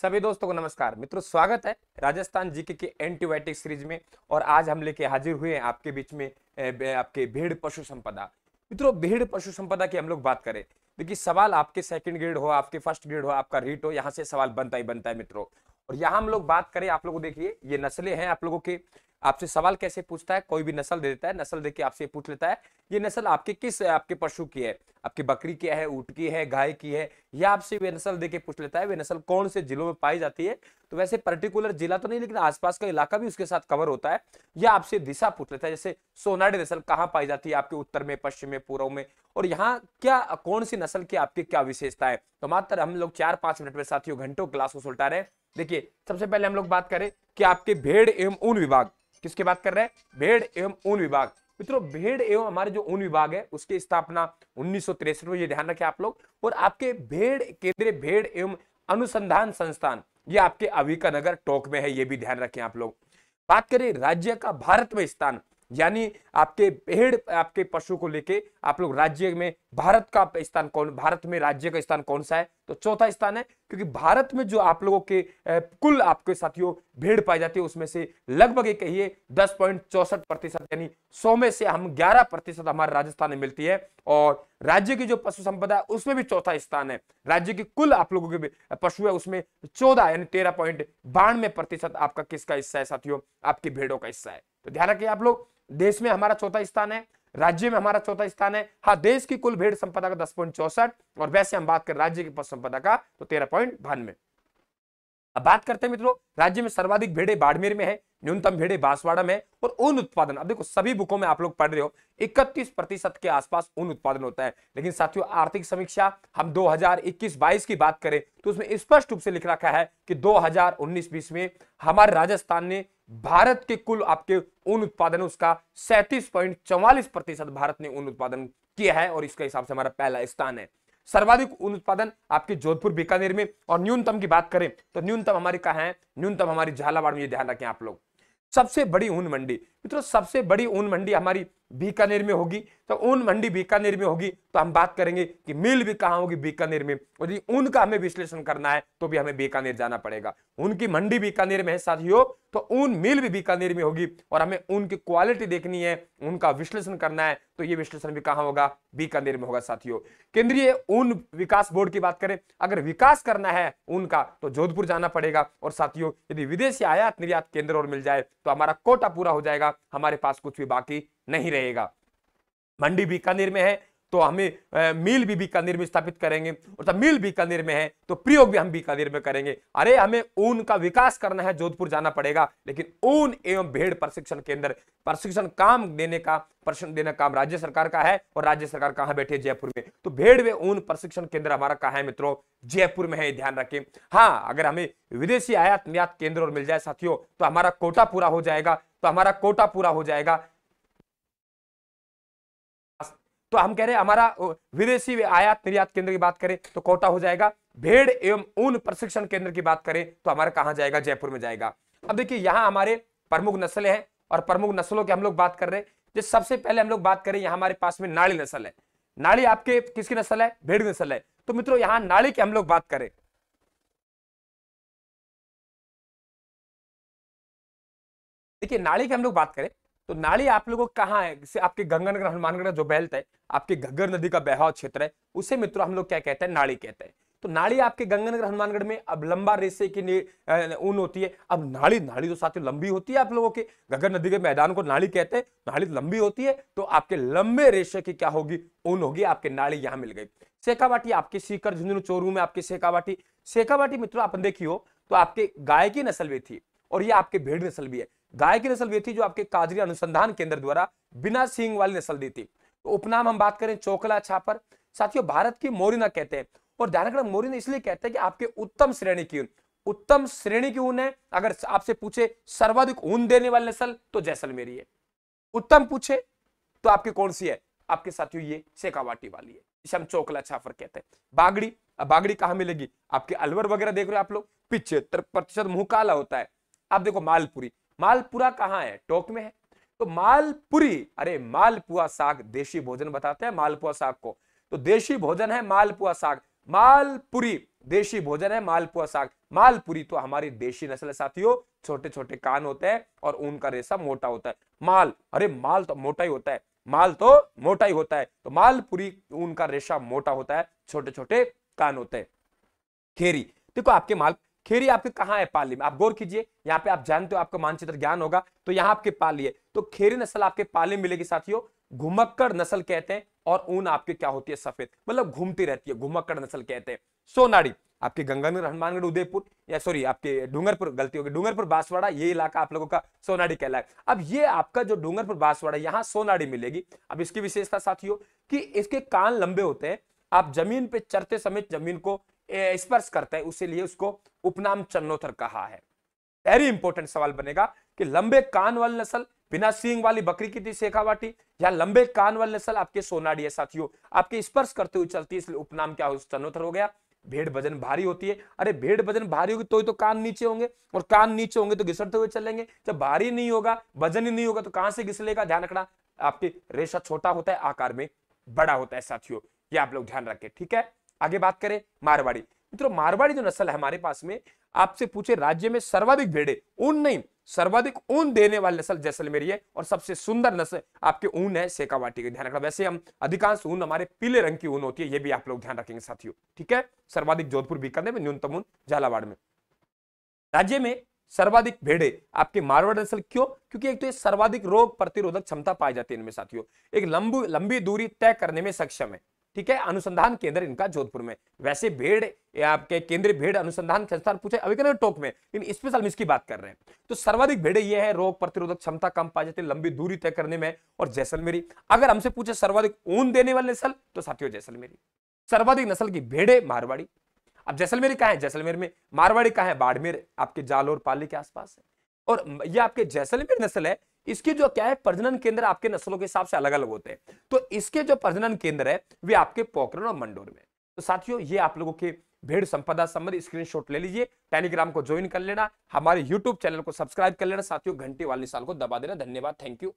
सभी दोस्तों को नमस्कार मित्रों स्वागत है राजस्थान जीके के एंटीबायोटिक सीरीज में और आज हम लेके हाजिर हुए हैं आपके बीच में आपके भेड़ पशु संपदा मित्रों भेड़ पशु संपदा की हम लोग बात करें देखिए सवाल आपके सेकंड ग्रेड हो आपके फर्स्ट ग्रेड हो आपका रीट हो यहाँ से सवाल बनता ही बनता है मित्रों और यहाँ हम लोग बात करें आप लोगों देखिए ये नस्लें हैं आप लोगों के आपसे सवाल कैसे पूछता है कोई भी नस्ल दे देता है नस्ल देके आपसे पूछ लेता है ये नस्ल आपके किस आपके पशु की है आपकी बकरी की है ऊट की है गाय की है या आपसे वे नस्ल देके पूछ लेता है वे नस्ल कौन से जिलों में पाई जाती है तो वैसे पर्टिकुलर जिला तो नहीं लेकिन आसपास का इलाका भी उसके साथ कवर होता है या आपसे दिशा पूछ लेता है जैसे सोनाडी नस्ल कहाँ पाई जाती है आपके उत्तर में पश्चिम में पूर्व में और यहाँ क्या कौन सी नस्ल की आपकी क्या विशेषता है तो मात्र हम लोग चार पांच मिनट में साथियों घंटों क्लास को सुलटा रहे हैं देखिए सबसे पहले हम लोग बात करें कि आपके भेड़ एवं ऊन विभाग किसके बात कर रहे हैं भेड़ एवं ऊन विभाग मित्रों भेड़ एवं हमारे जो ऊन विभाग है उसकी स्थापना उन्नीस में ये ध्यान रखें आप लोग और आपके भेड़ केंद्रीय भेड़ एवं अनुसंधान संस्थान ये आपके अभी का नगर टोक में है ये भी ध्यान रखें आप लोग बात करें राज्य का भारत में स्थान यानी आपके भेड़ आपके पशु को लेके आप लोग राज्य में भारत का स्थान कौन भारत में राज्य का स्थान कौन सा है तो चौथा स्थान है क्योंकि भारत में जो आप लोगों के कुल आपके साथियों भेड़ पाई जाती है उसमें से लगभग ये कहिए दस पॉइंट चौसठ प्रतिशत यानी सौ में से हम ग्यारह प्रतिशत हमारे राजस्थान में मिलती है और राज्य की जो पशु संपदा है उसमें भी चौथा स्थान है राज्य की कुल आप लोगों के पशु है उसमें चौदह यानी तेरह पॉइंट बानवे प्रतिशत आपका किसका हिस्सा है साथियों आपकी भेड़ों का हिस्सा है तो ध्यान रखिए आप लोग देश में हमारा चौथा स्थान है राज्य में हमारा चौथा स्थान है हाँ देश की कुल भेड़ संपदा का दस पॉइंट चौसठ और वैसे हम बात करें राज्य की पद संपदा का तो तेरह पॉइंट बानवे अब बात करते हैं मित्रों राज्य में सर्वाधिक भेड़े बाड़मेर में है न्यूनतम भेड़े बांसवाड़ा में और ऊन उत्पादन अब देखो सभी बुकों में आप लोग पढ़ रहे हो 31 प्रतिशत के आसपास ऊन उत्पादन होता है लेकिन साथियों आर्थिक समीक्षा हम 2021-22 की बात करें तो उसमें स्पष्ट रूप से लिख रखा है कि 2019-20 में हमारे राजस्थान ने भारत के कुल आपके ऊन उत्पादन उसका सैंतीस भारत ने ऊन उत्पादन किया है और इसके हिसाब से हमारा पहला स्थान है सर्वाधिक ऊन उत्पादन आपके जोधपुर बीकानेर में और न्यूनतम की बात करें तो न्यूनतम हमारी कहा है न्यूनतम हमारी झालावाड़ में ये ध्यान रखें आप लोग सबसे बड़ी ऊन मंडी मित्रों सबसे बड़ी ऊन मंडी हमारी बीकानेर में होगी तो ऊन मंडी बीकानेर में होगी तो हम बात करेंगे कि मिल भी कहाँ होगी बीकानेर में और यदि ऊन का हमें विश्लेषण करना है तो भी हमें बीकानेर जाना पड़ेगा उनकी मंडी बीकानेर में है साथियों तो ऊन मिल भी बीकानेर में होगी और हमें ऊन की क्वालिटी देखनी है उनका विश्लेषण करना है तो ये विश्लेषण भी कहाँ होगा बीकानेर में होगा साथियों केंद्रीय ऊन विकास बोर्ड की बात करें अगर विकास करना है ऊन का तो जोधपुर जाना पड़ेगा और साथियों यदि विदेशी आयात निर्यात केंद्र और मिल जाए तो हमारा कोटा पूरा हो जाएगा हमारे पास कुछ भी बाकी नहीं रहेगा मंडी बीकानेर में है तो हमें मील भी बीकानेर में स्थापित करेंगे और जब मतलब मील बीकानेर में है तो प्रयोग भी हम बीकानेर में करेंगे अरे हमें ऊन का विकास करना है जोधपुर जाना पड़ेगा लेकिन ऊन एवं भेड़ प्रशिक्षण केंद्र प्रशिक्षण काम देने का प्रशिक्षण देने का काम राज्य सरकार का है और राज्य सरकार कहाँ बैठे जयपुर में तो भेड़ व ऊन प्रशिक्षण केंद्र हमारा कहाँ है मित्रों जयपुर में है ध्यान रखें हाँ अगर हमें विदेशी आयात निर्यात केंद्र और मिल जाए साथियों तो हमारा कोटा पूरा हो जाएगा तो हमारा कोटा पूरा हो जाएगा तो हम कह रहे हैं हमारा विदेशी आयात निर्यात केंद्र की बात करें तो कोटा हो जाएगा भेड़ एवं ऊन प्रशिक्षण केंद्र की बात करें तो हमारा कहाँ जाएगा जयपुर में जाएगा अब देखिए यहाँ हमारे प्रमुख नस्लें हैं और प्रमुख नस्लों की हम लोग बात कर रहे हैं जो सबसे पहले हम लोग बात करें यहाँ हमारे पास में नाड़ी नस्ल है नाड़ी आपके किसकी नस्ल है भेड़ नस्ल है तो मित्रों यहाँ नाड़ी की हम लोग बात करें देखिए नाड़ी की हम लोग बात करें तो नाली आप लोगों कहाँ है जैसे आपके गंगानगर हनुमानगढ़ जो बेल्ट है आपके घग्गर नदी का बहाव क्षेत्र है उसे मित्रों हम लोग क्या कहते हैं नाली कहते हैं तो नाली आपके गंगानगर हनुमानगढ़ में अब लंबा रेसे की ऊन होती है अब नाली नाली तो ही लंबी होती है आप लोगों के गगर नदी के मैदान को नाली कहते हैं नाली तो लंबी होती है तो आपके लंबे रेशे की क्या होगी ऊन होगी आपके नाली यहाँ मिल गई सेकावाटी आपके सीकर झुंझुनू चोरू में आपकी सेकावाटी सेकावाटी मित्रों आप देखियो तो आपके गाय की नस्ल भी थी और ये आपके भेड़ नस्ल भी है गाय की नस्ल वे थी जो आपके काजरी अनुसंधान केंद्र द्वारा बिना सिंह वाली नस्ल दी थी तो उपनाम हम बात करें चोकला छापर साथियों भारत की मोरिना कहते हैं और ध्यान रखना मोरिना इसलिए कहते हैं कि आपके उत्तम श्रेणी की उत्तम श्रेणी की ऊन है अगर आपसे पूछे सर्वाधिक ऊन देने वाली नस्ल तो जैसलमेरी है उत्तम पूछे तो आपकी कौन सी है आपके साथियों ये सेकावाटी वाली है इसे हम चोकला छापर कहते हैं बागड़ी बागड़ी कहाँ मिलेगी आपके अलवर वगैरह देख रहे हो आप लोग पिछहत्तर प्रतिशत मुंह काला होता है आप देखो मालपुरी मालपुरा कहाँ है टोक में है तो मालपुरी अरे मालपुआ साग देशी भोजन बताते हैं मालपुआ साग को तो देशी भोजन है मालपुआ साग मालपुरी देशी भोजन है मालपुआ साग मालपुरी तो हमारी देशी नस्ल है साथियों छोटे छोटे कान होते हैं और ऊन का रेशा मोटा होता है माल अरे माल तो मोटा ही होता है माल तो मोटा ही होता है तो मालपुरी ऊन का रेशा मोटा होता है छोटे छोटे कान होते हैं खेरी देखो आपके माल खेरी आपके कहाँ है पाली में आप गौर कीजिए यहाँ पे आप जानते हो आपका मानचित्र ज्ञान होगा तो यहाँ आपके पाली है तो खेरी नस्ल आपके पाली मिलेगी साथियों घुमक्कड़ नस्ल कहते हैं और ऊन आपके क्या होती है सफेद मतलब घूमती रहती है घुमक्कड़ नस्ल कहते हैं सोनाड़ी आपके गंगानगर हनुमानगढ़ उदयपुर या सॉरी आपके डूंगरपुर गलती होगी डूंगरपुर बांसवाड़ा ये इलाका आप लोगों का सोनाड़ी कहलाए अब ये आपका जो डूंगरपुर बांसवाड़ा यहाँ सोनाड़ी मिलेगी अब इसकी विशेषता साथियों कि इसके कान लंबे होते हैं आप जमीन पे चरते समय जमीन को स्पर्श करता है उसी उसको उपनाम चन्नोथर कहा है वेरी इंपॉर्टेंट सवाल बनेगा कि लंबे कान वाली नस्ल बिना सींग वाली बकरी की थी शेखावाटी या लंबे कान वाली नस्ल आपके सोनाडी है साथियों आपके स्पर्श करते हुए चलती है इसलिए उपनाम क्या हो चन्नोथर हो गया भेड़ वजन भारी होती है अरे भेड़ वजन भारी होगी तो ही तो कान नीचे होंगे और कान नीचे होंगे तो घिसड़ते हुए चलेंगे जब भारी नहीं होगा वजन ही नहीं होगा तो कहां से घिसलेगा ध्यान रखना आपके रेशा छोटा होता है आकार में बड़ा होता है साथियों ये आप लोग ध्यान रखें ठीक है आगे बात करें मारवाड़ी मित्रों तो मारवाड़ी जो नस्ल है हमारे पास में आपसे पूछे राज्य में सर्वाधिक भेड़े ऊन नहीं सर्वाधिक ऊन देने वाली नस्ल जैसलमेरी है और सबसे सुंदर नस्ल आपके ऊन है सेकावाटी का ध्यान रखना वैसे हम अधिकांश ऊन हमारे पीले रंग की ऊन होती है ये भी आप लोग ध्यान रखेंगे साथियों ठीक है सर्वाधिक जोधपुर बीकाने में न्यूनतम ऊन झालावाड़ में राज्य में सर्वाधिक भेड़े आपके मारवाड़ नस्ल क्यों क्योंकि एक तो ये सर्वाधिक रोग प्रतिरोधक क्षमता पाई जाती है इनमें साथियों एक लंबी लंबी दूरी तय करने में सक्षम है ठीक है अनुसंधान केंद्र इनका जोधपुर में वैसे भेड़ आपके केंद्रीय भेड़ अनुसंधान संस्थान पूछे अभी कहना टोक में इन स्पेशल मिस की बात कर रहे हैं तो सर्वाधिक भेड़े ये है रोग प्रतिरोधक क्षमता कम पा जाती है लंबी दूरी तय करने में और जैसलमेरी अगर हमसे पूछे सर्वाधिक ऊन देने वाले नस्ल तो साथियों जैसलमेरी सर्वाधिक नस्ल की भेड़े मारवाड़ी अब जैसलमेरी कहा है जैसलमेर में मारवाड़ी कहा है बाड़मेर आपके जालोर पाली के आसपास है और ये आपके जैसलमेर नस्ल है इसके जो क्या है प्रजनन केंद्र आपके नस्लों के हिसाब से अलग अलग होते हैं तो इसके जो प्रजनन केंद्र है वे आपके पोखरण और मंडोर में तो साथियों ये आप लोगों के भेड़ संपदा संबंधी स्क्रीनशॉट ले लीजिए टेलीग्राम को ज्वाइन कर लेना हमारे यूट्यूब चैनल को सब्सक्राइब कर लेना साथियों घंटे वाले साल को दबा देना धन्यवाद थैंक यू